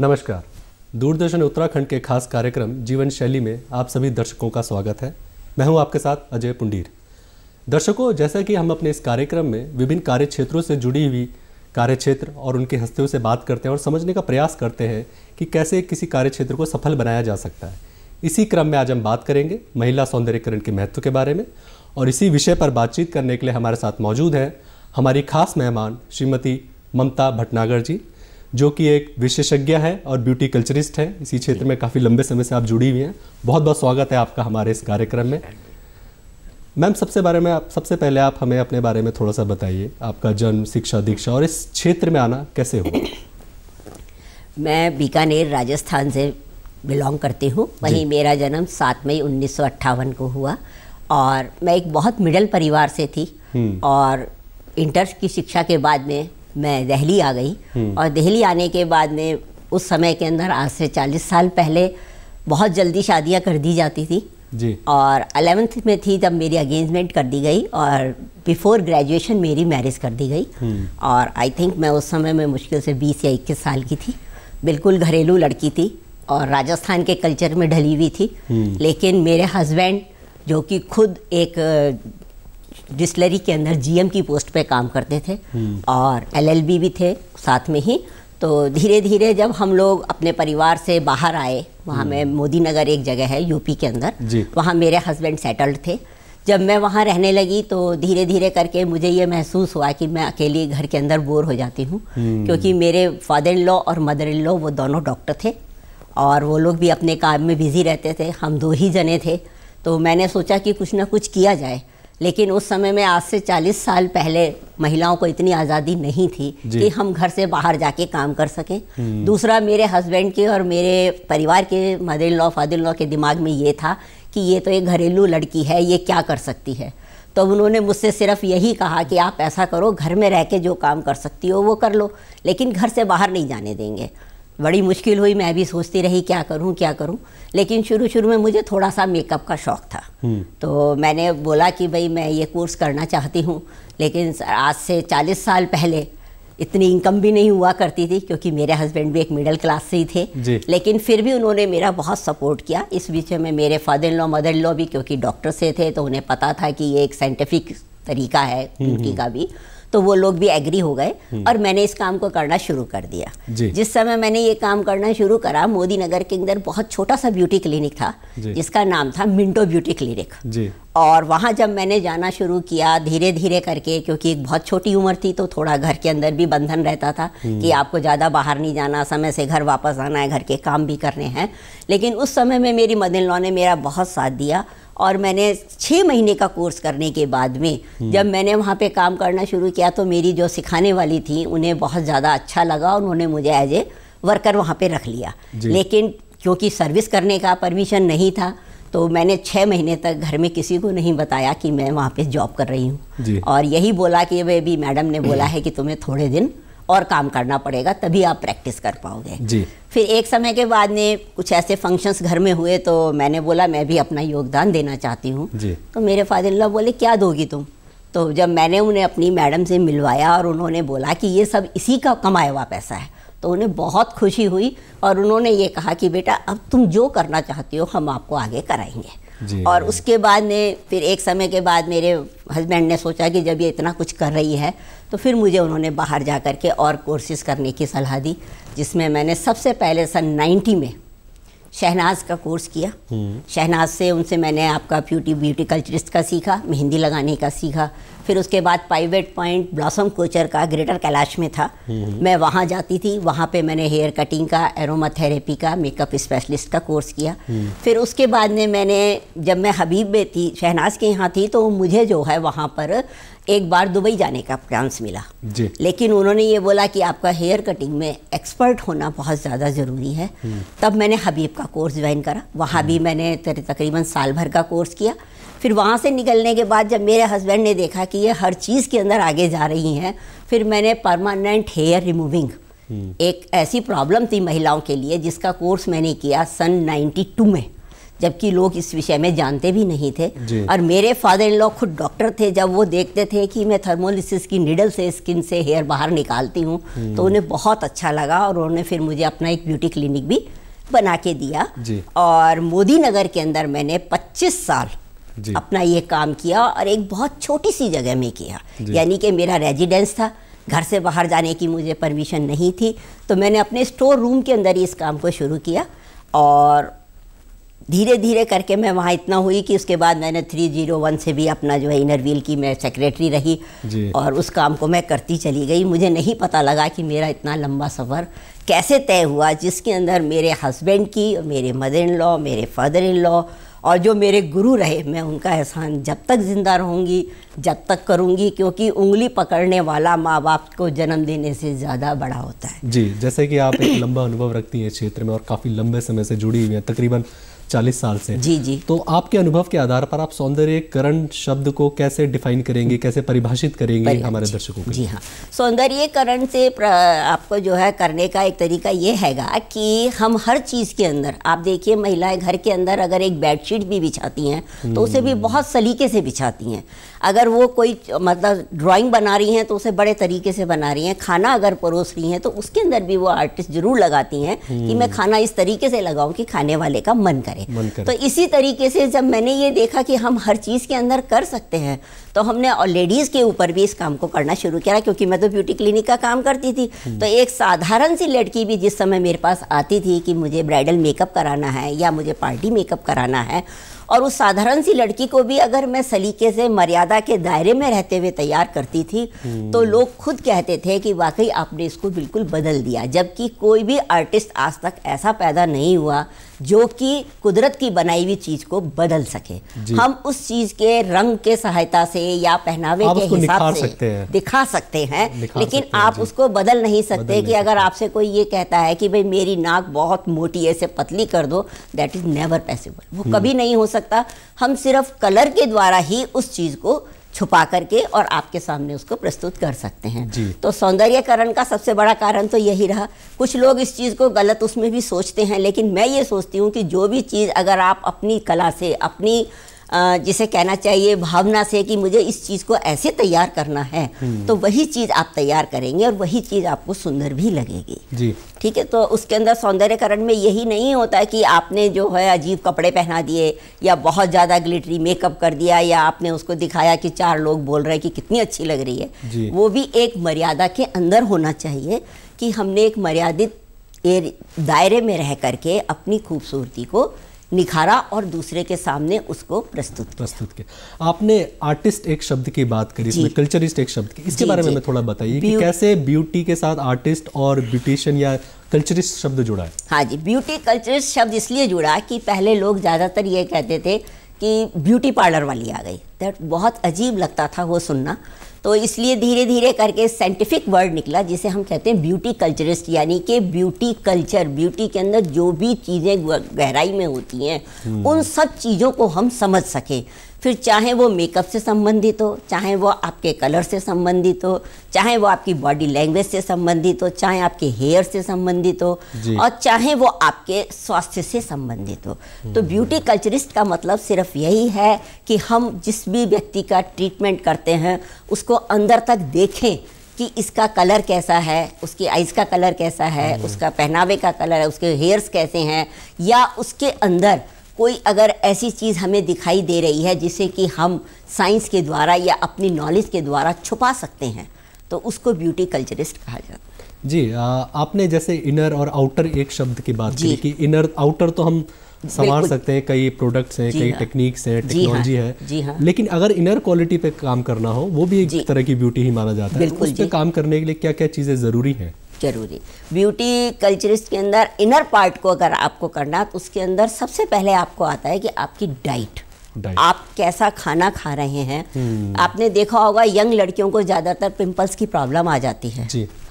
नमस्कार दूरदर्शन उत्तराखंड के खास कार्यक्रम जीवन शैली में आप सभी दर्शकों का स्वागत है मैं हूं आपके साथ अजय पुंडीर दर्शकों जैसा कि हम अपने इस कार्यक्रम में विभिन्न कार्य क्षेत्रों से जुड़ी हुई कार्य क्षेत्र और उनके हस्तियों से बात करते हैं और समझने का प्रयास करते हैं कि कैसे किसी कार्य क्षेत्र को सफल बनाया जा सकता है इसी क्रम में आज हम बात करेंगे महिला सौंदर्यकरण के महत्व के बारे में और इसी विषय पर बातचीत करने के लिए हमारे साथ मौजूद हैं हमारी खास मेहमान श्रीमती ममता भटनागर जी जो कि एक विशेषज्ञ है और ब्यूटी कल्चरिस्ट है इसी क्षेत्र में काफ़ी लंबे समय से आप जुड़ी हुई हैं बहुत बहुत स्वागत है आपका हमारे इस कार्यक्रम में मैम सबसे बारे में आप सबसे पहले आप हमें अपने बारे में थोड़ा सा बताइए आपका जन्म शिक्षा दीक्षा और इस क्षेत्र में आना कैसे हुआ मैं बीकानेर राजस्थान से बिलोंग करती हूँ वहीं मेरा जन्म सात मई उन्नीस को हुआ और मैं एक बहुत मिडल परिवार से थी हम्म। और इंटर की शिक्षा के बाद में मैं दिल्ली आ गई हम्म। और दिल्ली आने के बाद में उस समय के अंदर आज से चालीस साल पहले बहुत जल्दी शादियाँ कर दी जाती थी जी और अलेवेंथ में थी तब मेरी अगेंजमेंट कर दी गई और बिफोर ग्रेजुएशन मेरी मैरिज कर दी गई हम्म। और आई थिंक मैं उस समय में मुश्किल से बीस या इक्कीस साल की थी बिल्कुल घरेलू लड़की थी और राजस्थान के कल्चर में ढली हुई थी हम्म। लेकिन मेरे हस्बैंड जो कि खुद एक डिस्लरी के अंदर जीएम की पोस्ट पे काम करते थे हम्म। और एलएलबी भी थे साथ में ही तो धीरे धीरे जब हम लोग अपने परिवार से बाहर आए वहाँ हम्म। में मोदी नगर एक जगह है यूपी के अंदर वहाँ मेरे हस्बैंड सेटल्ड थे जब मैं वहाँ रहने लगी तो धीरे धीरे करके मुझे ये महसूस हुआ कि मैं अकेली घर के अंदर बोर हो जाती हूँ हम्म। क्योंकि मेरे फादर इन लॉ और मदर इन लॉ वो दोनों डॉक्टर थे और वो लोग भी अपने काम में बिज़ी रहते थे हम दो ही जने थे तो मैंने सोचा कि कुछ ना कुछ किया जाए लेकिन उस समय में आज से 40 साल पहले महिलाओं को इतनी आज़ादी नहीं थी कि हम घर से बाहर जाके काम कर सकें हम्म। दूसरा मेरे हस्बैंड के और मेरे परिवार के मदर लॉ फादर लॉ के दिमाग में ये था कि ये तो एक घरेलू लड़की है ये क्या कर सकती है तो उन्होंने मुझसे सिर्फ यही कहा कि आप ऐसा करो घर में रह के जो काम कर सकती हो वो कर लो लेकिन घर से बाहर नहीं जाने देंगे बड़ी मुश्किल हुई मैं भी सोचती रही क्या करूँ क्या करूँ लेकिन शुरू शुरू में मुझे थोड़ा सा मेकअप का शौक़ था हम्म। तो मैंने बोला कि भाई मैं ये कोर्स करना चाहती हूँ लेकिन आज से चालीस साल पहले इतनी इनकम भी नहीं हुआ करती थी क्योंकि मेरे हस्बैंड भी एक मिडिल क्लास से ही थे लेकिन फिर भी उन्होंने मेरा बहुत सपोर्ट किया इस बीच में मेरे फादर लॉ मदर लॉ भी क्योंकि डॉक्टर से थे तो उन्हें पता था कि ये एक साइंटिफिक तरीका है हम्म, हम्म। का भी तो वो लोग भी एग्री हो गए हम्म। और मैंने इस काम को करना शुरू कर दिया जिस समय मैंने ये काम करना शुरू करा मोदी नगर के अंदर बहुत छोटा सा ब्यूटी क्लिनिक था जिसका नाम था मिंटो ब्यूटी क्लिनिक और वहाँ जब मैंने जाना शुरू किया धीरे धीरे करके क्योंकि एक बहुत छोटी उम्र थी तो थोड़ा घर के अंदर भी बंधन रहता था हम्म। कि आपको ज़्यादा बाहर नहीं जाना समय से घर वापस आना है घर के काम भी करने हैं लेकिन उस समय में मेरी मदिन लॉ ने मेरा बहुत साथ दिया और मैंने छः महीने का कोर्स करने के बाद में हम्म। जब मैंने वहाँ पे काम करना शुरू किया तो मेरी जो सिखाने वाली थी उन्हें बहुत ज़्यादा अच्छा लगा और उन्होंने मुझे एज ए वर्कर वहाँ पे रख लिया लेकिन क्योंकि सर्विस करने का परमिशन नहीं था तो मैंने छः महीने तक घर में किसी को नहीं बताया कि मैं वहाँ पे जॉब कर रही हूँ और यही बोला कि वे भी मैडम ने बोला है कि तुम्हें थोड़े दिन और काम करना पड़ेगा तभी आप प्रैक्टिस कर पाओगे फिर एक समय के बाद में कुछ ऐसे फंक्शंस घर में हुए तो मैंने बोला मैं भी अपना योगदान देना चाहती हूँ तो मेरे फादर इन बोले क्या दोगी तुम तो जब मैंने उन्हें अपनी मैडम से मिलवाया और उन्होंने बोला कि ये सब इसी का कमाया हुआ पैसा है तो उन्हें बहुत खुशी हुई और उन्होंने ये कहा कि बेटा अब तुम जो करना चाहती हो हम आपको आगे कराएंगे और उसके बाद में फिर एक समय के बाद मेरे हस्बैंड ने सोचा कि जब ये इतना कुछ कर रही है तो फिर मुझे उन्होंने बाहर जा कर के और कोर्सेज़ करने की सलाह दी जिसमें मैंने सबसे पहले सन नाइन्टी में शहनाज का कोर्स किया हम्म। शहनाज से उनसे मैंने आपका ब्यूटी ब्यूटी कल्चरिस्ट का सीखा मेहंदी लगाने का सीखा फिर उसके बाद प्राइवेट पॉइंट ब्लॉसम कोचर का ग्रेटर कैलाश में था हम्म। मैं वहाँ जाती थी वहाँ पे मैंने हेयर कटिंग का एरोमाथेरेपी थेरेपी का मेकअप स्पेशलिस्ट का कोर्स किया हम्म। फिर उसके बाद में मैंने जब मैं हबीब में थी शहनाज के यहाँ थी तो मुझे जो है वहाँ पर एक बार दुबई जाने का चांस मिला जी। लेकिन उन्होंने ये बोला कि आपका हेयर कटिंग में एक्सपर्ट होना बहुत ज़्यादा ज़रूरी है हम्म। तब मैंने हबीब का कोर्स ज्वाइन करा वहाँ भी मैंने तकरीबन साल भर का कोर्स किया फिर वहाँ से निकलने के बाद जब मेरे हस्बैंड ने देखा कि ये हर चीज़ के अंदर आगे जा रही हैं फिर मैंने परमानेंट हेयर रिमूविंग एक ऐसी प्रॉब्लम थी महिलाओं के लिए जिसका कोर्स मैंने किया सन 92 में जबकि लोग इस विषय में जानते भी नहीं थे और मेरे फादर इन लॉ खुद डॉक्टर थे जब वो देखते थे कि मैं थर्मोलिसिस की निडल से स्किन से हेयर बाहर निकालती हूँ हम्म। तो उन्हें बहुत अच्छा लगा और उन्होंने फिर मुझे अपना एक ब्यूटी क्लिनिक भी बना के दिया और मोदी नगर के अंदर मैंने 25 साल अपना ये काम किया और एक बहुत छोटी सी जगह में किया यानी कि मेरा रेजिडेंस था घर से बाहर जाने की मुझे परमिशन नहीं थी तो मैंने अपने स्टोर रूम के अंदर ही इस काम को शुरू किया और धीरे धीरे करके मैं वहाँ इतना हुई कि उसके बाद मैंने 301 से भी अपना जो है इनर व्हील की मैं सेक्रेटरी रही और उस काम को मैं करती चली गई मुझे नहीं पता लगा कि मेरा इतना लंबा सफ़र कैसे तय हुआ जिसके अंदर मेरे हस्बैंड की मेरे मदर इन लॉ मेरे फादर इन लॉ और जो मेरे गुरु रहे मैं उनका एहसान जब तक ज़िंदा रहूँगी जब तक करूँगी क्योंकि उंगली पकड़ने वाला माँ बाप को जन्म देने से ज़्यादा बड़ा होता है जी जैसे कि आप एक लंबा अनुभव रखती हैं क्षेत्र में और काफ़ी लंबे समय से जुड़ी हुई हैं तकरीबन 40 साल से जी जी तो आपके अनुभव के आधार पर आप सौंदर्यकरण शब्द को कैसे डिफाइन करेंगे कैसे परिभाषित करेंगे हमारे दर्शकों को जी हाँ सौंदर्यकरण से आपको जो है करने का एक तरीका ये हैगा कि हम हर चीज़ के अंदर आप देखिए महिलाएं घर के अंदर अगर एक बेडशीट भी बिछाती हैं तो उसे भी हम्म। बहुत सलीके से बिछाती हैं अगर वो कोई मतलब ड्राइंग बना रही हैं तो उसे बड़े तरीके से बना रही हैं खाना अगर परोस रही हैं तो उसके अंदर भी वो आर्टिस्ट ज़रूर लगाती हैं कि मैं हम्म। खाना इस तरीके से लगाऊँ कि खाने वाले का मन करे।, मन करे तो इसी तरीके से जब मैंने ये देखा कि हम हर चीज़ के अंदर कर सकते हैं तो हमने और लेडीज़ के ऊपर भी इस काम को करना शुरू किया क्योंकि मैं तो ब्यूटी क्लिनिक का काम करती थी हम्म। तो एक साधारण सी लड़की भी जिस समय मेरे पास आती थी कि मुझे ब्राइडल मेकअप कराना है या मुझे पार्टी मेकअप कराना है और उस साधारण सी लड़की को भी अगर मैं सलीके से मर्यादा के दायरे में रहते हुए तैयार करती थी हम्म। तो लोग खुद कहते थे कि वाकई आपने इसको बिल्कुल बदल दिया जबकि कोई भी आर्टिस्ट आज तक ऐसा पैदा नहीं हुआ जो कि कुदरत की बनाई हुई चीज़ को बदल सके हम उस चीज़ के रंग के सहायता से या पहनावे के हिसाब से दिखा सकते हैं लेकिन सकते आप उसको बदल नहीं सकते कि अगर आपसे कोई ये कहता है कि भाई मेरी नाक बहुत मोटी ऐसे पतली कर दो दैट इज़ नेवर पॉसिबल वो हम्म। कभी नहीं हो सकता सकता हम सिर्फ कलर के द्वारा ही उस चीज़ को छुपा करके और आपके सामने उसको प्रस्तुत कर सकते हैं तो सौंदर्यकरण का सबसे बड़ा कारण तो यही रहा कुछ लोग इस चीज़ को गलत उसमें भी सोचते हैं लेकिन मैं ये सोचती हूँ कि जो भी चीज़ अगर आप अपनी कला से अपनी जिसे कहना चाहिए भावना से कि मुझे इस चीज़ को ऐसे तैयार करना है हम्म। तो वही चीज़ आप तैयार करेंगे और वही चीज़ आपको सुंदर भी लगेगी जी ठीक है तो उसके अंदर सौंदर्यकरण में यही नहीं होता कि आपने जो है अजीब कपड़े पहना दिए या बहुत ज़्यादा ग्लिटरी मेकअप कर दिया या आपने उसको दिखाया कि चार लोग बोल रहे हैं कि कितनी अच्छी लग रही है वो भी एक मर्यादा के अंदर होना चाहिए कि हमने एक मर्यादित दायरे में रह करके अपनी खूबसूरती को निखारा और दूसरे के सामने उसको प्रस्तुत प्रस्तुत किया आपने आर्टिस्ट एक शब्द की बात करी इसमें कल्चरिस्ट एक शब्द की इसके बारे में थोड़ा बताइए कि कैसे ब्यूटी के साथ आर्टिस्ट और ब्यूटिशियन या कल्चरिस्ट शब्द जुड़ा है हाँ जी ब्यूटी कल्चरिस्ट शब्द इसलिए जुड़ा कि पहले लोग ज़्यादातर ये कहते थे कि ब्यूटी पार्लर वाली आ गई दैट बहुत अजीब लगता था वो सुनना तो इसलिए धीरे धीरे करके साइंटिफिक वर्ड निकला जिसे हम कहते हैं ब्यूटी कल्चरिस्ट यानी कि ब्यूटी कल्चर ब्यूटी के अंदर जो भी चीज़ें गहराई में होती हैं हम्म। उन सब चीज़ों को हम समझ सकें फिर चाहे वो मेकअप से संबंधित हो चाहे वो आपके कलर से संबंधित हो चाहे वो आपकी बॉडी लैंग्वेज से संबंधित हो चाहे आपके हेयर से संबंधित हो और चाहे वो आपके स्वास्थ्य से संबंधित हो तो ब्यूटी हम्म। कल्चरिस्ट का मतलब सिर्फ यही है कि हम जिस भी व्यक्ति का ट्रीटमेंट करते हैं उसको अंदर तक देखें कि इसका कलर कैसा है उसकी आइज़ का कलर कैसा है हम्म। उसका पहनावे का कलर है उसके हेयर्स कैसे हैं या उसके अंदर कोई अगर ऐसी चीज़ हमें दिखाई दे रही है जिसे कि हम साइंस के द्वारा या अपनी नॉलेज के द्वारा छुपा सकते हैं तो उसको ब्यूटी कल्चरिस्ट कहा जाता है जी आ, आपने जैसे इनर और आउटर एक शब्द की बात की कि इनर आउटर तो हम संवार सकते हैं कई प्रोडक्ट्स हैं कई टेक्निक्स हाँ। हैं टेक्नोलॉजी हाँ। है जी हाँ, लेकिन अगर इनर क्वालिटी पे काम करना हो वो भी एक तरह की ब्यूटी ही माना जाता है उस पर काम करने के लिए क्या क्या चीज़ें ज़रूरी हैं जरूरी ब्यूटी कल्चरिस्ट के अंदर इनर पार्ट को अगर आपको करना तो उसके अंदर सबसे पहले आपको आता है कि आपकी डाइट आप कैसा खाना खा रहे हैं हम्म। आपने देखा होगा यंग लड़कियों को ज़्यादातर पिंपल्स की प्रॉब्लम आ जाती है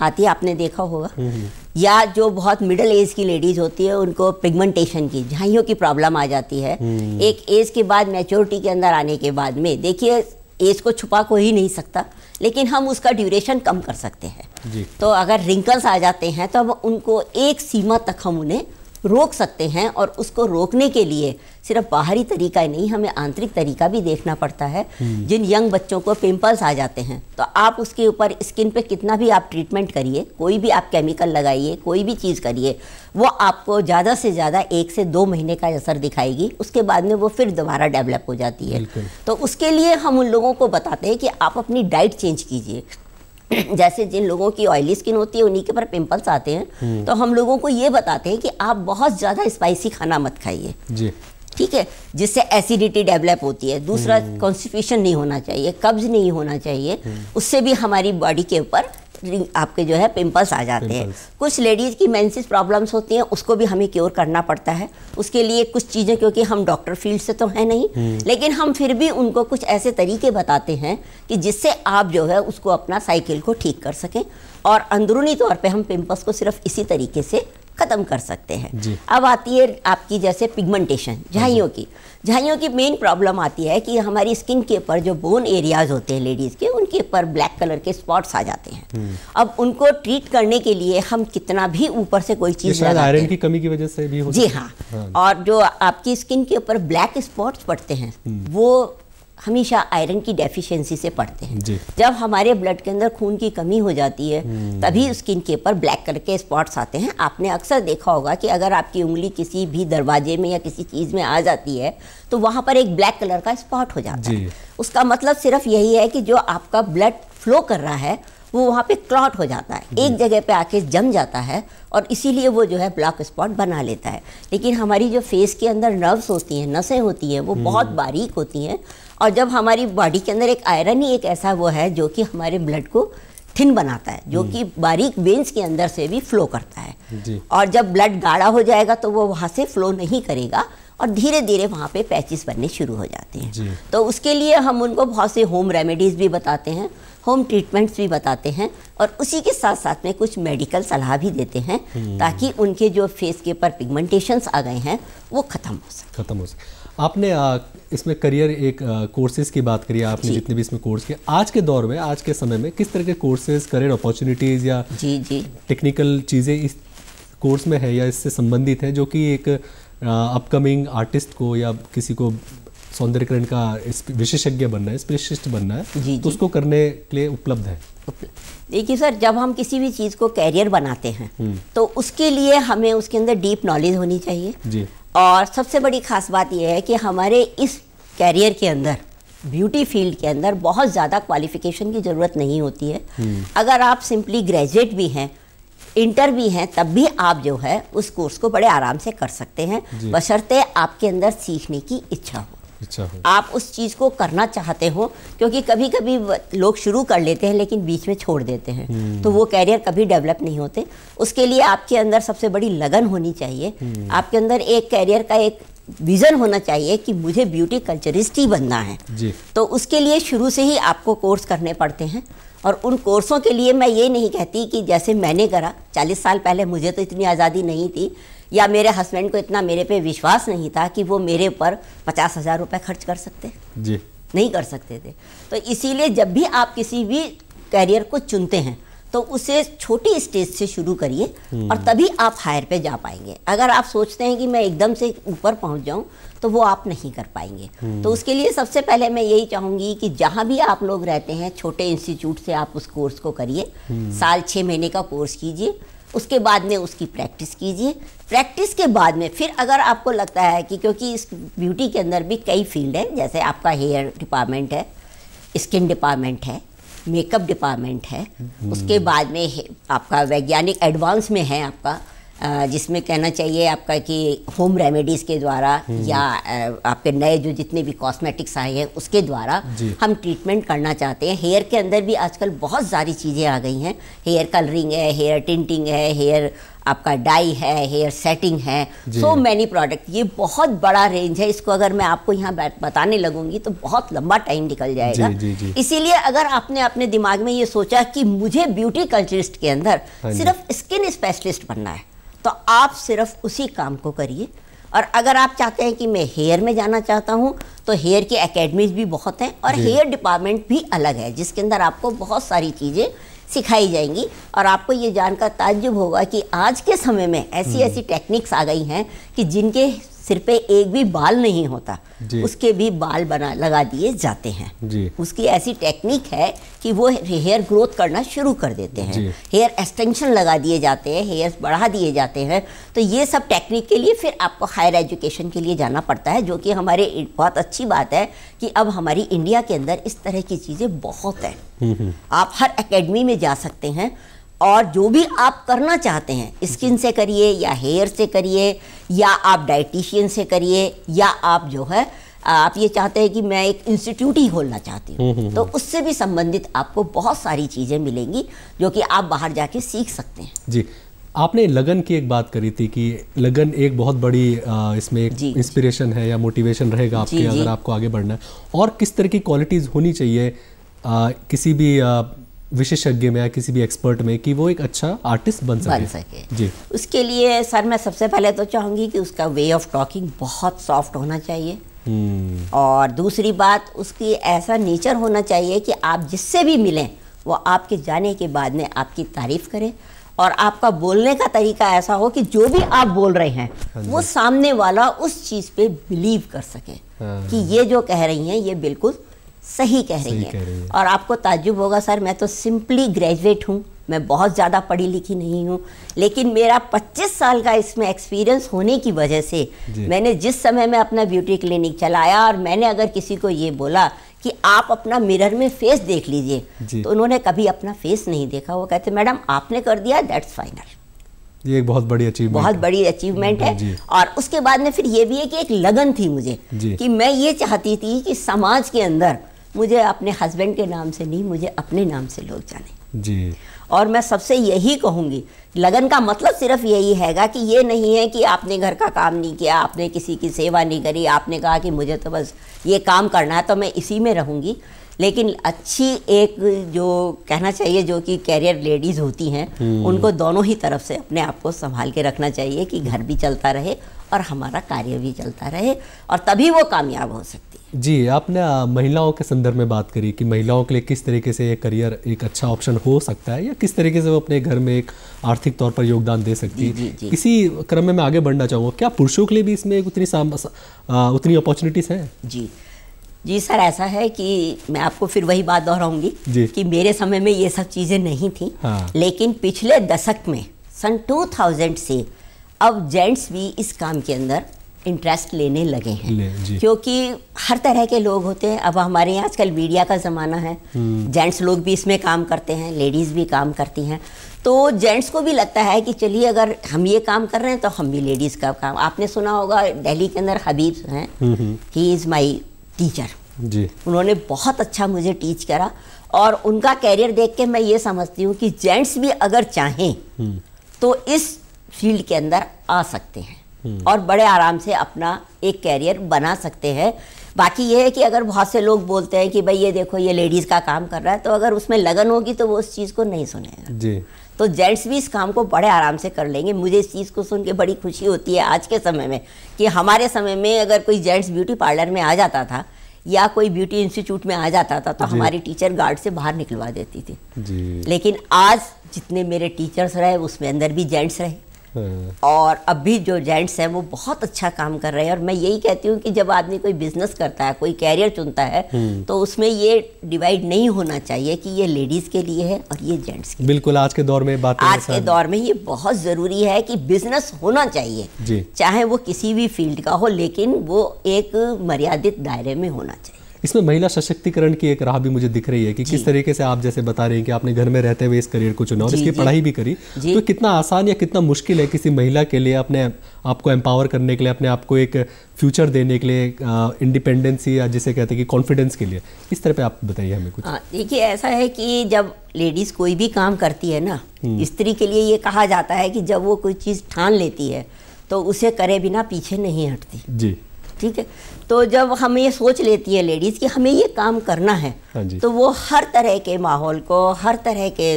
आती है आपने देखा होगा हम्म। या जो बहुत मिडिल एज की लेडीज़ होती है उनको पिगमेंटेशन की झाइयों की प्रॉब्लम आ जाती है हम्म। एक एज के बाद मैच्योरिटी के अंदर आने के बाद में देखिए एज को छुपा को ही नहीं सकता लेकिन हम उसका ड्यूरेशन कम कर सकते हैं तो अगर रिंकल्स आ जाते हैं तो हम उनको एक सीमा तक हम उन्हें रोक सकते हैं और उसको रोकने के लिए सिर्फ बाहरी तरीका ही नहीं हमें आंतरिक तरीका भी देखना पड़ता है हम्म। जिन यंग बच्चों को पिंपल्स आ जाते हैं तो आप उसके ऊपर स्किन पे कितना भी आप ट्रीटमेंट करिए कोई भी आप केमिकल लगाइए कोई भी चीज़ करिए वो आपको ज़्यादा से ज़्यादा एक से दो महीने का असर दिखाएगी उसके बाद में वो फिर दोबारा डेवलप हो जाती है तो उसके लिए हम उन लोगों को बताते हैं कि आप अपनी डाइट चेंज कीजिए जैसे जिन लोगों की ऑयली स्किन होती है उन्हीं के ऊपर पिंपल्स आते हैं हम्म। तो हम लोगों को ये बताते हैं कि आप बहुत ज़्यादा स्पाइसी खाना मत खाइए ठीक है जिससे एसिडिटी डेवलप होती है दूसरा कॉन्स्टिपेशन हम्म। नहीं होना चाहिए कब्ज नहीं होना चाहिए हम्म। उससे भी हमारी बॉडी के ऊपर आपके जो है पिंपल्स आ जाते हैं कुछ लेडीज़ की मेंसिस प्रॉब्लम्स होती हैं उसको भी हमें क्योर करना पड़ता है उसके लिए कुछ चीज़ें क्योंकि हम डॉक्टर फील्ड से तो हैं नहीं हम्म। लेकिन हम फिर भी उनको कुछ ऐसे तरीके बताते हैं कि जिससे आप जो है उसको अपना साइकिल को ठीक कर सकें और अंदरूनी तौर पर हम पिम्पल्स को सिर्फ इसी तरीके से ख़त्म कर सकते हैं अब आती है आपकी जैसे पिगमेंटेशन हाँ झाइयों की झाइयों की मेन प्रॉब्लम आती है कि हमारी स्किन के ऊपर जो बोन एरियाज होते हैं लेडीज़ के उनके ऊपर ब्लैक कलर के स्पॉट्स आ जाते हैं हम्म। अब उनको ट्रीट करने के लिए हम कितना भी ऊपर से कोई चीज़ आयरन की कमी की वजह से भी हो जी हाँ।, हाँ और जो आपकी स्किन के ऊपर ब्लैक स्पॉट्स पड़ते हैं हम्म। वो हमेशा आयरन की डेफिशिएंसी से पड़ते हैं जब हमारे ब्लड के अंदर खून की कमी हो जाती है हम्म। तभी स्किन के ऊपर ब्लैक कलर के स्पॉट्स आते हैं आपने अक्सर देखा होगा कि अगर आपकी उंगली किसी भी दरवाजे में या किसी चीज़ में आ जाती है तो वहाँ पर एक ब्लैक कलर का स्पॉट हो जाता है उसका मतलब सिर्फ यही है कि जो आपका ब्लड फ्लो कर रहा है वो वहाँ पे क्लॉट हो जाता है एक जगह पे आके जम जाता है और इसीलिए वो जो है ब्लॉक स्पॉट बना लेता है लेकिन हमारी जो फेस के अंदर नर्व्स होती हैं नसें होती हैं वो हम्म। बहुत बारीक होती हैं और जब हमारी बॉडी के अंदर एक आयरन ही एक ऐसा वो है जो कि हमारे ब्लड को थिन बनाता है जो हम्म। कि बारीक वेंस के अंदर से भी फ्लो करता है और जब ब्लड गाढ़ा हो जाएगा तो वो वहाँ से फ्लो नहीं करेगा और धीरे धीरे वहाँ पे पैचिस बनने शुरू हो जाते हैं तो उसके लिए हम उनको बहुत से होम रेमेडीज़ भी बताते हैं होम ट्रीटमेंट्स भी बताते हैं और उसी के साथ साथ में कुछ मेडिकल सलाह भी देते हैं हम्म। ताकि उनके जो फेस के ऊपर पिगमेंटेशंस आ गए हैं वो ख़त्म हो सके ख़त्म हो सके आपने इसमें करियर एक कोर्सेज की बात करी आपने जितने भी इसमें कोर्स किए आज के दौर में आज के समय में किस तरह के कोर्सेज करियर अपॉर्चुनिटीज़ या जी जी टेक्निकल चीज़ें इस कोर्स में है या इससे संबंधित है जो कि एक अपकमिंग आर्टिस्ट को या किसी को सौंदर्यकरण का विशेषज्ञ बनना है स्पेशलिस्ट बनना है जी, तो उसको करने के लिए उपलब्ध है देखिए सर जब हम किसी भी चीज़ को कैरियर बनाते हैं हम्म। तो उसके लिए हमें उसके अंदर डीप नॉलेज होनी चाहिए जी और सबसे बड़ी खास बात यह है कि हमारे इस कैरियर के अंदर ब्यूटी फील्ड के अंदर बहुत ज़्यादा क्वालिफिकेशन की ज़रूरत नहीं होती है हम्म। अगर आप सिंपली ग्रेजुएट भी हैं इंटर भी हैं तब भी आप जो है उस कोर्स को बड़े आराम से कर सकते हैं बशर्ते आपके अंदर सीखने की इच्छा हो अच्छा। आप उस चीज़ को करना चाहते हो क्योंकि कभी कभी लोग शुरू कर लेते हैं लेकिन बीच में छोड़ देते हैं हम्म। तो वो कैरियर कभी डेवलप नहीं होते उसके लिए आपके अंदर सबसे बड़ी लगन होनी चाहिए हम्म। आपके अंदर एक कैरियर का एक विज़न होना चाहिए कि मुझे ब्यूटी कल्चरिस्ट ही बनना है जी। तो उसके लिए शुरू से ही आपको कोर्स करने पड़ते हैं और उन कोर्सों के लिए मैं ये नहीं कहती कि जैसे मैंने करा 40 साल पहले मुझे तो इतनी आज़ादी नहीं थी या मेरे हस्बैंड को इतना मेरे पे विश्वास नहीं था कि वो मेरे पर पचास हज़ार रुपये खर्च कर सकते जी नहीं कर सकते थे तो इसीलिए जब भी आप किसी भी कैरियर को चुनते हैं तो उसे छोटी स्टेज से शुरू करिए हम्म। और तभी आप हायर पे जा पाएंगे अगर आप सोचते हैं कि मैं एकदम से ऊपर पहुंच जाऊं तो वो आप नहीं कर पाएंगे हम्म। तो उसके लिए सबसे पहले मैं यही चाहूंगी कि जहां भी आप लोग रहते हैं छोटे इंस्टीट्यूट से आप उस कोर्स को करिए हम्म। साल छः महीने का कोर्स कीजिए उसके बाद में उसकी प्रैक्टिस कीजिए प्रैक्टिस के बाद में फिर अगर आपको लगता है कि क्योंकि इस ब्यूटी के अंदर भी कई फील्ड है जैसे आपका हेयर डिपार्टमेंट है स्किन डिपार्टमेंट है मेकअप डिपार्टमेंट है हम्म। उसके बाद में आपका वैज्ञानिक एडवांस में है आपका जिसमें कहना चाहिए आपका कि होम रेमेडीज़ के द्वारा हम्म। या आपके नए जो जितने भी कॉस्मेटिक्स आए हैं उसके द्वारा हम ट्रीटमेंट करना चाहते हैं हेयर के अंदर भी आजकल बहुत सारी चीज़ें आ गई हैं हेयर कलरिंग है हेयर टिंटिंग है हेयर आपका डाई है हेयर सेटिंग है सो मैनी प्रोडक्ट ये बहुत बड़ा रेंज है इसको अगर मैं आपको यहाँ बताने लगूंगी तो बहुत लंबा टाइम निकल जाएगा इसीलिए अगर आपने अपने दिमाग में ये सोचा कि मुझे ब्यूटी कल्चरिस्ट के अंदर हाँ सिर्फ स्किन स्पेशलिस्ट बनना है तो आप सिर्फ उसी काम को करिए और अगर आप चाहते हैं कि मैं हेयर में जाना चाहता हूँ तो हेयर की एकेडमीज भी बहुत हैं और हेयर डिपार्टमेंट भी अलग है जिसके अंदर आपको बहुत सारी चीज़ें सिखाई जाएंगी और आपको ये जानकर ताज्जुब होगा कि आज के समय में ऐसी ऐसी टेक्निक्स आ गई हैं कि जिनके सिर पे एक भी बाल नहीं होता उसके भी बाल बना लगा दिए जाते हैं उसकी ऐसी टेक्निक है कि वो हेयर ग्रोथ करना शुरू कर देते हैं हेयर एक्सटेंशन लगा दिए जाते हैं हेयर बढ़ा दिए जाते हैं तो ये सब टेक्निक के लिए फिर आपको हायर एजुकेशन के लिए जाना पड़ता है जो कि हमारे बहुत अच्छी बात है कि अब हमारी इंडिया के अंदर इस तरह की चीज़ें बहुत हैं हम्म, हम्म। आप हर अकेडमी में जा सकते हैं और जो भी आप करना चाहते हैं स्किन से करिए या हेयर से करिए या आप डाइटिशियन से करिए या आप जो है आप ये चाहते हैं कि मैं एक इंस्टीट्यूट ही खोलना चाहती हूँ हम्म, हम्म, तो हम्म। उससे भी संबंधित आपको बहुत सारी चीज़ें मिलेंगी जो कि आप बाहर जाके सीख सकते हैं जी आपने लगन की एक बात करी थी कि लगन एक बहुत बड़ी इसमें इंस्पिरेशन है या मोटिवेशन रहेगा आपके जी, अगर जी. आपको आगे बढ़ना है और किस तरह की क्वालिटीज़ होनी चाहिए आ, किसी भी आ, विशेषज्ञ में या किसी भी एक्सपर्ट में कि वो एक अच्छा आर्टिस्ट बन सके बन सके जी उसके लिए सर मैं सबसे पहले तो चाहूँगी कि उसका वे ऑफ टॉकिंग बहुत सॉफ्ट होना चाहिए हम्म। और दूसरी बात उसकी ऐसा नेचर होना चाहिए कि आप जिससे भी मिलें वो आपके जाने के बाद में आपकी तारीफ़ करें और आपका बोलने का तरीका ऐसा हो कि जो भी आप बोल रहे हैं हाँ वो सामने वाला उस चीज़ पे बिलीव कर सके हाँ। कि ये जो कह रही हैं ये बिल्कुल सही कह रही हैं और आपको ताजुब होगा सर मैं तो सिंपली ग्रेजुएट हूँ मैं बहुत ज़्यादा पढ़ी लिखी नहीं हूँ लेकिन मेरा 25 साल का इसमें एक्सपीरियंस होने की वजह से मैंने जिस समय में अपना ब्यूटी क्लिनिक चलाया और मैंने अगर किसी को ये बोला कि आप अपना मिरर में फेस देख लीजिए तो उन्होंने कभी अपना फेस नहीं देखा वो कहते मैडम आपने कर दिया दैट्स फाइनल ये एक बहुत बड़ी अचीवमेंट बहुत बड़ी अचीवमेंट है और उसके बाद में फिर ये भी है कि एक लगन थी मुझे कि मैं ये चाहती थी कि समाज के अंदर मुझे अपने हस्बैंड के नाम से नहीं मुझे अपने नाम से लोग जाने जी और मैं सबसे यही कहूँगी लगन का मतलब सिर्फ यही हैगा कि ये नहीं है कि आपने घर का काम नहीं किया आपने किसी की सेवा नहीं करी आपने कहा कि मुझे तो बस ये काम करना है तो मैं इसी में रहूँगी लेकिन अच्छी एक जो कहना चाहिए जो कि कैरियर लेडीज़ होती हैं हम्म। उनको दोनों ही तरफ से अपने आप को संभाल के रखना चाहिए कि घर भी चलता रहे और हमारा कार्य भी चलता रहे और तभी वो कामयाब हो सकती है जी आपने महिलाओं के संदर्भ में बात करी कि महिलाओं के लिए किस तरीके से ये करियर एक अच्छा ऑप्शन हो सकता है या किस तरीके से वो अपने घर में एक आर्थिक तौर पर योगदान दे सकती है किसी क्रम में मैं आगे बढ़ना चाहूँगा क्या पुरुषों के लिए भी इसमें उतनी आ, उतनी अपॉर्चुनिटीज़ हैं जी जी सर ऐसा है कि मैं आपको फिर वही बात दोहराऊंगी कि मेरे समय में ये सब चीज़ें नहीं थी हाँ। लेकिन पिछले दशक में सन 2000 से अब जेंट्स भी इस काम के अंदर इंटरेस्ट लेने लगे हैं ले, क्योंकि हर तरह के लोग होते हैं अब हमारे यहाँ आजकल मीडिया का ज़माना है जेंट्स हम्म। लोग भी इसमें काम करते हैं लेडीज़ भी काम करती हैं तो जेंट्स को भी लगता है कि चलिए अगर हम ये काम कर रहे हैं तो हम भी लेडीज़ का काम आपने सुना होगा दिल्ली के अंदर हबीब हैं ही इज़ माई टीचर उन्होंने बहुत अच्छा मुझे टीच करा और उनका कैरियर देख के मैं ये समझती हूँ कि जेंट्स भी अगर चाहें हम्म। तो इस फील्ड के अंदर आ सकते हैं हम्म। और बड़े आराम से अपना एक कैरियर बना सकते हैं बाकी ये है कि अगर बहुत से लोग बोलते हैं कि भाई ये देखो ये लेडीज़ का काम कर रहा है तो अगर उसमें लगन होगी तो वो उस चीज़ को नहीं सुनेगा जी तो जेंट्स भी इस काम को बड़े आराम से कर लेंगे मुझे इस चीज़ को सुन के बड़ी खुशी होती है आज के समय में कि हमारे समय में अगर कोई जेंट्स ब्यूटी पार्लर में आ जाता था या कोई ब्यूटी इंस्टीट्यूट में आ जाता था तो हमारी टीचर गार्ड से बाहर निकलवा देती थी लेकिन आज जितने मेरे टीचर्स रहे उसमें अंदर भी जेंट्स रहे और अब भी जो जेंट्स हैं वो बहुत अच्छा काम कर रहे हैं और मैं यही कहती हूँ कि जब आदमी कोई बिजनेस करता है कोई कैरियर चुनता है तो उसमें ये डिवाइड नहीं होना चाहिए कि ये लेडीज़ के लिए है और ये जेंट्स के बिल्कुल आज के दौर में बात आज के दौर में ये बहुत ज़रूरी है कि बिजनेस होना चाहिए चाहे वो किसी भी फील्ड का हो लेकिन वो एक मर्यादित दायरे में होना चाहिए इसमें महिला सशक्तिकरण की एक राह भी मुझे दिख रही है कि किस तरीके से आप जैसे बता रहे हैं कि आपने घर में रहते हुए इस करियर को चुना और इसकी पढ़ाई भी करी तो कितना आसान या कितना मुश्किल है किसी महिला के लिए अपने आपको एम्पावर करने के लिए अपने आपको एक फ्यूचर देने के लिए इंडिपेंडेंसी या जिसे कहते हैं कि कॉन्फिडेंस के लिए इस तरह पे आप बताइए हमें कुछ देखिए ऐसा है कि जब लेडीज़ कोई भी काम करती है ना हम्म। स्त्री के लिए ये कहा जाता है कि जब वो कोई चीज़ ठान लेती है तो उसे करे बिना पीछे नहीं हटती जी ठीक है तो जब हमें ये सोच लेती है लेडीज़ कि हमें ये काम करना है हाँ तो वो हर तरह के माहौल को हर तरह के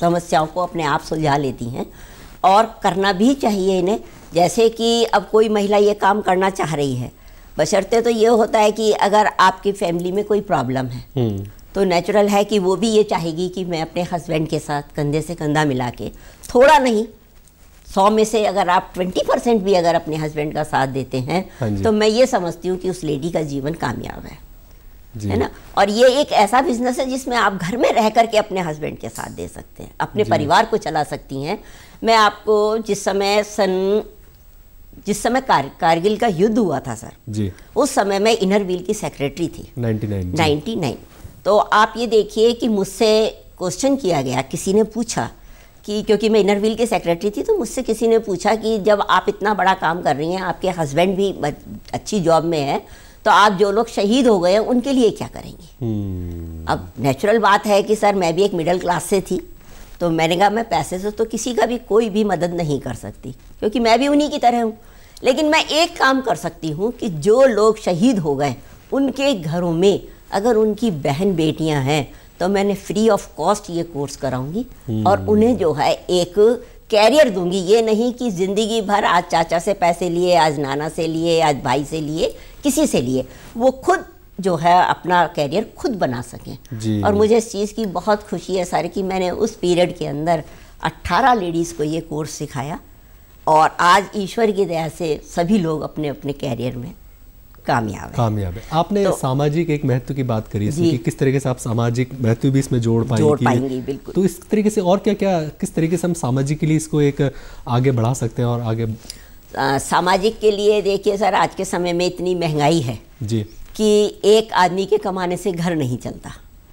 समस्याओं को अपने आप सुलझा लेती हैं और करना भी चाहिए इन्हें जैसे कि अब कोई महिला ये काम करना चाह रही है बशर्ते तो ये होता है कि अगर आपकी फैमिली में कोई प्रॉब्लम है हम्म। तो नेचुरल है कि वो भी ये चाहेगी कि मैं अपने हस्बैंड के साथ कंधे से कंधा मिला के थोड़ा नहीं सौ में से अगर आप ट्वेंटी परसेंट भी अगर अपने हस्बैंड का साथ देते हैं हाँ तो मैं ये समझती हूँ कि उस लेडी का जीवन कामयाब है है ना और ये एक ऐसा बिजनेस है जिसमें आप घर में रह करके अपने हस्बैंड के साथ दे सकते हैं अपने परिवार को चला सकती हैं मैं आपको जिस समय सन जिस समय कार, कारगिल का युद्ध हुआ था सर जी उस समय मैं इनर व्हील की सेक्रेटरी थी 99 99 तो आप ये देखिए कि मुझसे क्वेश्चन किया गया किसी ने पूछा कि क्योंकि मैं इनर व्हील की सेक्रेटरी थी तो मुझसे किसी ने पूछा कि जब आप इतना बड़ा काम कर रही हैं आपके हस्बैंड भी अच्छी जॉब में है तो आप जो लोग शहीद हो गए हैं उनके लिए क्या करेंगे hmm. अब नेचुरल बात है कि सर मैं भी एक मिडिल क्लास से थी तो मैंने कहा मैं पैसे से तो किसी का भी कोई भी मदद नहीं कर सकती क्योंकि मैं भी उन्हीं की तरह हूँ लेकिन मैं एक काम कर सकती हूँ कि जो लोग शहीद हो गए उनके घरों में अगर उनकी बहन बेटियाँ हैं तो मैंने फ्री ऑफ कॉस्ट ये कोर्स कराऊंगी हम्म। और उन्हें जो है एक कैरियर दूंगी ये नहीं कि ज़िंदगी भर आज चाचा से पैसे लिए आज नाना से लिए आज भाई से लिए किसी से लिए वो खुद जो है अपना कैरियर खुद बना सकें और मुझे इस चीज़ की बहुत खुशी है सर कि मैंने उस पीरियड के अंदर 18 लेडीज़ को ये कोर्स सिखाया और आज ईश्वर की दया से सभी लोग अपने अपने कैरियर में कामयाब कामयाब है आपने तो, सामाजिक एक महत्व की बात करी इसमें कि किस तरीके से आप सामाजिक महत्व भी इसमें जोड़ पाएंगे जोड़ पाएंगे बिल्कुल तो इस तरीके से और क्या क्या किस तरीके से हम सामाजिक के लिए इसको एक आगे बढ़ा सकते हैं और आगे आ, सामाजिक के लिए देखिए सर आज के समय में इतनी महंगाई है जी कि एक आदमी के कमाने से घर नहीं चलता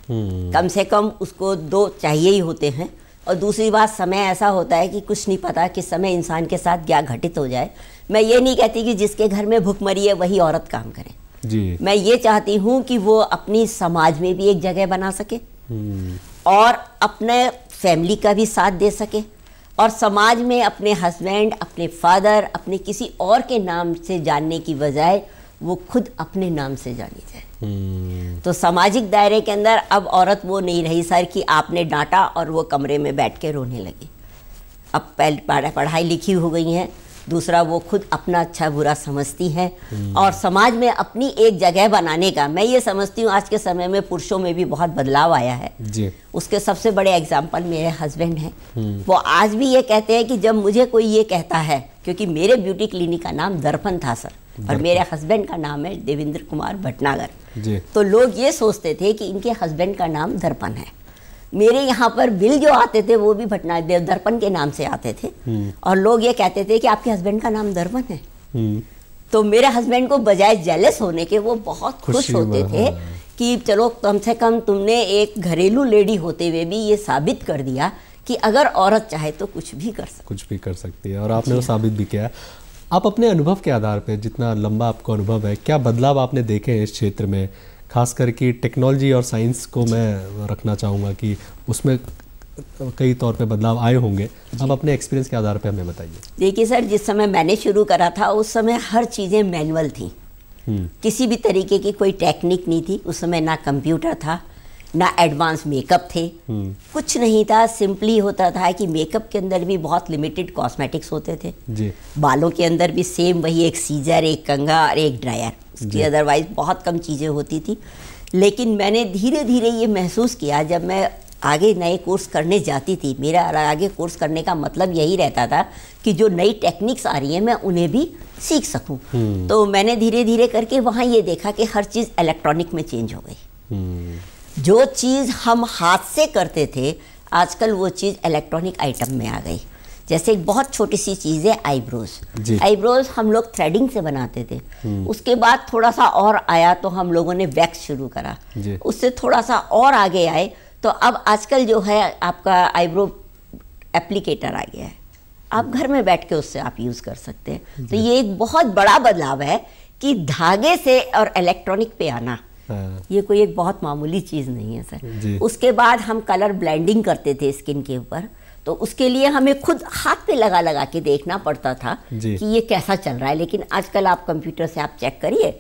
हम्म। कम से कम उसको दो चाहिए ही होते हैं और दूसरी बात समय ऐसा होता है कि कुछ नहीं पता कि समय इंसान के साथ क्या घटित हो जाए मैं ये नहीं कहती कि जिसके घर में भुखमरी है वही औरत काम करे जी मैं ये चाहती हूँ कि वो अपनी समाज में भी एक जगह बना सके हम्म। और अपने फैमिली का भी साथ दे सके और समाज में अपने हस्बैंड अपने फादर अपने किसी और के नाम से जानने की बजाय वो खुद अपने नाम से जानी जाए हम्म। तो सामाजिक दायरे के अंदर अब औरत वो नहीं रही सर कि आपने डांटा और वो कमरे में बैठ के रोने लगी अब पहले पढ़ाई लिखी हो गई हैं दूसरा वो खुद अपना अच्छा बुरा समझती है हम्म। और समाज में अपनी एक जगह बनाने का मैं ये समझती हूँ आज के समय में पुरुषों में भी बहुत बदलाव आया है जी। उसके सबसे बड़े एग्जाम्पल मेरे हस्बैंड हैं हम्म। वो आज भी ये कहते हैं कि जब मुझे कोई ये कहता है क्योंकि मेरे ब्यूटी क्लिनिक का नाम दर्पण था सर और मेरे हस्बैंड का नाम है देवेंद्र कुमार भटनागर तो लोग ये सोचते थे कि इनके हस्बैंड का नाम दर्पण है मेरे यहाँ पर बिल जो आते थे वो भी भटना देव दर्पण के नाम से आते थे हम्म। और लोग ये कहते थे कि आपके हस्बैंड का नाम दर्पण है हम्म। तो मेरे हस्बैंड को बजाय जेलस होने के वो बहुत खुश होते थे हाँ। कि चलो कम से कम तुमने एक घरेलू लेडी होते हुए भी ये साबित कर दिया कि अगर औरत चाहे तो कुछ भी कर सकती कुछ भी कर सकती है और आपने वो साबित भी किया आप अपने अनुभव के आधार पर जितना लंबा आपको अनुभव है क्या बदलाव आपने देखे हैं इस क्षेत्र में खास करके टेक्नोलॉजी और साइंस को मैं रखना चाहूँगा कि उसमें कई तौर पे बदलाव आए होंगे अब अपने एक्सपीरियंस के आधार पे हमें बताइए देखिए सर जिस समय मैंने शुरू करा था उस समय हर चीज़ें मैनुअल थी हम्म। किसी भी तरीके की कोई टेक्निक नहीं थी उस समय ना कंप्यूटर था ना एडवांस मेकअप थे हम्म। कुछ नहीं था सिंपली होता था कि मेकअप के अंदर भी बहुत लिमिटेड कॉस्मेटिक्स होते थे जी। बालों के अंदर भी सेम वही एक सीजर एक कंघा और एक ड्रायर उसकी अदरवाइज बहुत कम चीज़ें होती थी लेकिन मैंने धीरे धीरे ये महसूस किया जब मैं आगे नए कोर्स करने जाती थी मेरा आगे कोर्स करने का मतलब यही रहता था कि जो नई टेक्निक्स आ रही हैं मैं उन्हें भी सीख सकूं हम्म। तो मैंने धीरे धीरे करके वहाँ ये देखा कि हर चीज़ इलेक्ट्रॉनिक में चेंज हो गई हम्म। जो चीज़ हम हाथ से करते थे आजकल वो चीज़ इलेक्ट्रॉनिक आइटम में आ गई जैसे एक बहुत छोटी सी चीज़ है आईब्रोज आईब्रोज हम लोग थ्रेडिंग से बनाते थे हम्म। उसके बाद थोड़ा सा और आया तो हम लोगों ने वैक्स शुरू करा उससे थोड़ा सा और आगे आए तो अब आजकल जो है आपका आईब्रो एप्लीकेटर आ गया है आप घर में बैठ के उससे आप यूज़ कर सकते हैं तो ये एक बहुत बड़ा बदलाव है कि धागे से और इलेक्ट्रॉनिक पे आना हाँ। ये कोई एक बहुत मामूली चीज़ नहीं है सर उसके बाद हम कलर ब्लेंडिंग करते थे स्किन के ऊपर तो उसके लिए हमें खुद हाथ पे लगा लगा के देखना पड़ता था कि ये कैसा चल रहा है लेकिन आजकल आप कंप्यूटर से आप चेक करिए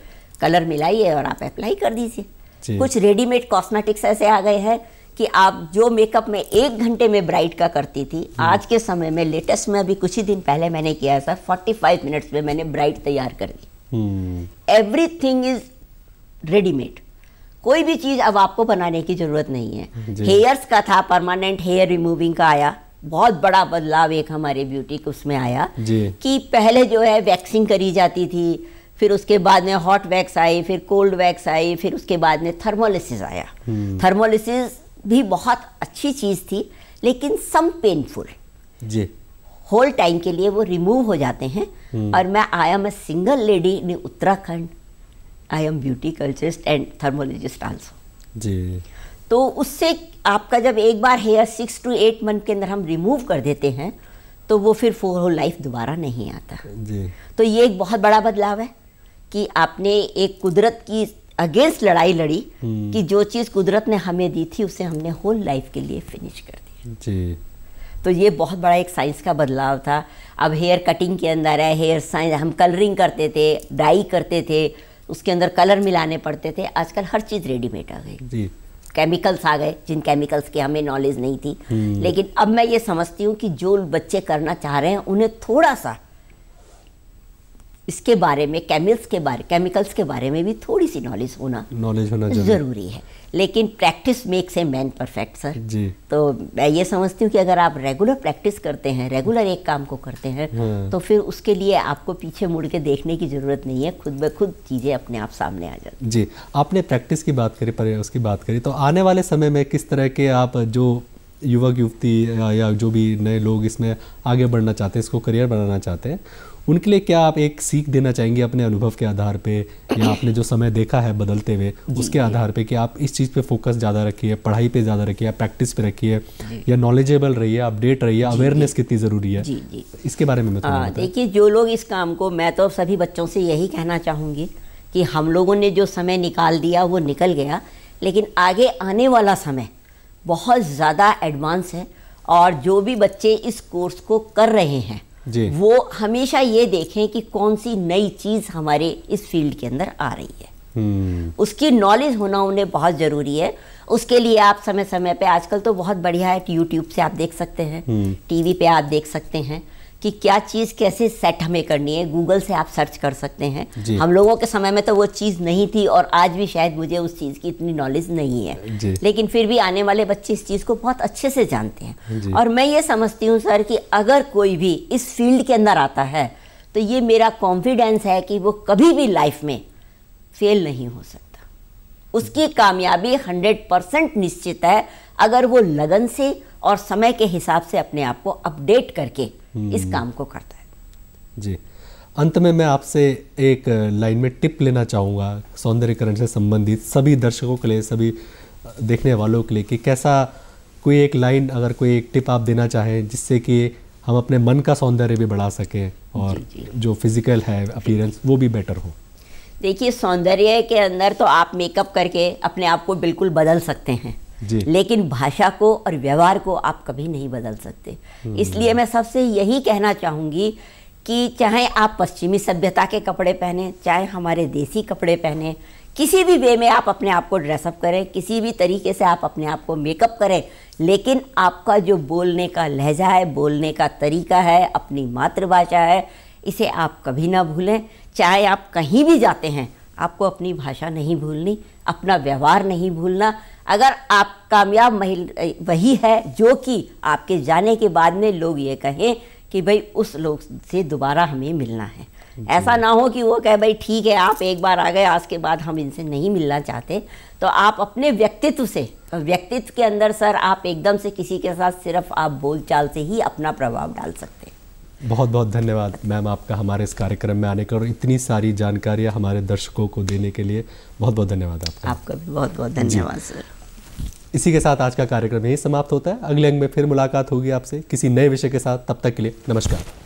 कलर मिलाइए और आप अप्लाई कर दीजिए कुछ रेडीमेड कॉस्मेटिक्स ऐसे आ गए हैं कि आप जो मेकअप में एक घंटे में ब्राइट का करती थी आज के समय में लेटेस्ट में अभी कुछ ही दिन पहले मैंने किया सर फाइव मिनट्स में मैंने ब्राइट तैयार कर दी हम्म। एवरी थिंग इज रेडीमेड कोई भी चीज़ अब आपको बनाने की ज़रूरत नहीं है हेयर्स का था परमानेंट हेयर रिमूविंग का आया बहुत बड़ा बदलाव एक हमारे ब्यूटी के उसमें आया कि पहले जो है वैक्सिंग करी जाती थी फिर उसके बाद में हॉट वैक्स आई फिर कोल्ड वैक्स आई फिर उसके बाद में थर्मोलिसिस आया हम्म। थर्मोलिसिस भी बहुत अच्छी चीज़ थी लेकिन सम पेनफुल जी होल टाइम के लिए वो रिमूव हो जाते हैं हम्म। और मैं आया मैं single lady in Uttarakhand I am beauty culturist and dermatologist also जी तो उससे आपका जब एक बार hair six two eight month के अंदर हम रिमूव कर देते हैं तो वो फिर फोर होल लाइफ दोबारा नहीं आता जी तो ये एक बहुत बड़ा बदलाव है कि आपने एक कुदरत की अगेंस्ट लड़ाई लड़ी हम्म। कि जो चीज़ कुदरत ने हमें दी थी उसे हमने होल लाइफ के लिए फिनिश कर दिया जी तो ये बहुत बड़ा एक साइंस का बदलाव था अब हेयर कटिंग के अंदर है हेयर साइंस हम कलरिंग करते थे डाई करते थे उसके अंदर कलर मिलाने पड़ते थे आजकल हर चीज़ रेडीमेड आ गई केमिकल्स आ गए जिन केमिकल्स की हमें नॉलेज नहीं थी हम्म। लेकिन अब मैं ये समझती हूँ कि जो बच्चे करना चाह रहे हैं उन्हें थोड़ा सा इसके बारे में केमिकल्स के बारे केमिकल्स के बारे में भी थोड़ी सी नॉलेज होना नॉलेज होना ज़रूरी है लेकिन practice makes a man perfect sir जी तो मैं ये समझती हूँ कि अगर आप रेगुलर प्रैक्टिस करते हैं रेगुलर एक काम को करते हैं हाँ। तो फिर उसके लिए आपको पीछे मुड़ के देखने की ज़रूरत नहीं है खुद ब खुद चीज़ें अपने आप सामने आ जाती जी आपने प्रैक्टिस की बात करी पर उसकी बात करी तो आने वाले समय में किस तरह के आप जो युवक युवती या, या जो भी नए लोग इसमें आगे बढ़ना चाहते हैं इसको करियर बनाना चाहते हैं उनके लिए क्या आप एक सीख देना चाहेंगे अपने अनुभव के आधार पे या आपने जो समय देखा है बदलते हुए उसके आधार पे कि आप इस चीज़ पे फोकस ज़्यादा रखिए पढ़ाई पे ज़्यादा रखिए प्रैक्टिस पे रखिए या नॉलेजेबल रहिए अपडेट रहिए अवेयरनेस कितनी ज़रूरी है इसके बारे में हाँ, देखिए जो लोग इस काम को मैं तो सभी बच्चों से यही कहना चाहूँगी कि हम लोगों ने जो समय निकाल दिया वो निकल गया लेकिन आगे आने वाला समय बहुत ज़्यादा एडवांस है और जो भी बच्चे इस कोर्स को कर रहे हैं वो हमेशा ये देखें कि कौन सी नई चीज़ हमारे इस फील्ड के अंदर आ रही है हम्म। उसकी नॉलेज होना उन्हें बहुत ज़रूरी है उसके लिए आप समय समय पे आजकल तो बहुत बढ़िया है यूट्यूब से आप देख सकते हैं टीवी हम्म। पे आप देख सकते हैं कि क्या चीज़ कैसे सेट हमें करनी है गूगल से आप सर्च कर सकते हैं हम लोगों के समय में तो वो चीज़ नहीं थी और आज भी शायद मुझे उस चीज़ की इतनी नॉलेज नहीं है लेकिन फिर भी आने वाले बच्चे इस चीज़ को बहुत अच्छे से जानते हैं और मैं ये समझती हूँ सर कि अगर कोई भी इस फील्ड के अंदर आता है तो ये मेरा कॉन्फिडेंस है कि वो कभी भी लाइफ में फेल नहीं हो सकता उसकी कामयाबी हंड्रेड परसेंट निश्चित है अगर वो लगन से और समय के हिसाब से अपने आप को अपडेट करके इस हम्म। काम को करता है जी अंत में मैं आपसे एक लाइन में टिप लेना चाहूँगा सौंदर्यकरण से संबंधित सभी दर्शकों के लिए सभी देखने वालों के लिए कि कैसा कोई एक लाइन अगर कोई एक टिप आप देना चाहें जिससे कि हम अपने मन का सौंदर्य भी बढ़ा सकें और जी जी। जो फिज़िकल है अपीयरेंस वो भी बेटर हो देखिए सौंदर्य के अंदर तो आप मेकअप करके अपने आप को बिल्कुल बदल सकते हैं लेकिन भाषा को और व्यवहार को आप कभी नहीं बदल सकते हम्म। इसलिए मैं सबसे यही कहना चाहूँगी कि चाहे आप पश्चिमी सभ्यता के कपड़े पहने चाहे हमारे देसी कपड़े पहने किसी भी वे में आप अपने आप को ड्रेसअप करें किसी भी तरीके से आप अपने आप को मेकअप करें लेकिन आपका जो बोलने का लहजा है बोलने का तरीका है अपनी मातृभाषा है इसे आप कभी ना भूलें चाहे आप कहीं भी जाते हैं आपको अपनी भाषा नहीं भूलनी अपना व्यवहार नहीं भूलना अगर आप कामयाब महिला वही है जो कि आपके जाने के बाद में लोग ये कहें कि भाई उस लोग से दोबारा हमें मिलना है ऐसा ना हो कि वो कहे भाई ठीक है आप एक बार आ गए आज के बाद हम इनसे नहीं मिलना चाहते तो आप अपने व्यक्तित्व से व्यक्तित्व के अंदर सर आप एकदम से किसी के साथ सिर्फ आप बोलचाल से ही अपना प्रभाव डाल सकते हैं बहुत बहुत धन्यवाद मैम आपका हमारे इस कार्यक्रम में आने का और इतनी सारी जानकारियाँ हमारे दर्शकों को देने के लिए बहुत बहुत धन्यवाद आपका आपका भी बहुत बहुत धन्यवाद सर इसी के साथ आज का कार्यक्रम यही समाप्त होता है अगले अंग में फिर मुलाकात होगी आपसे किसी नए विषय के साथ तब तक के लिए नमस्कार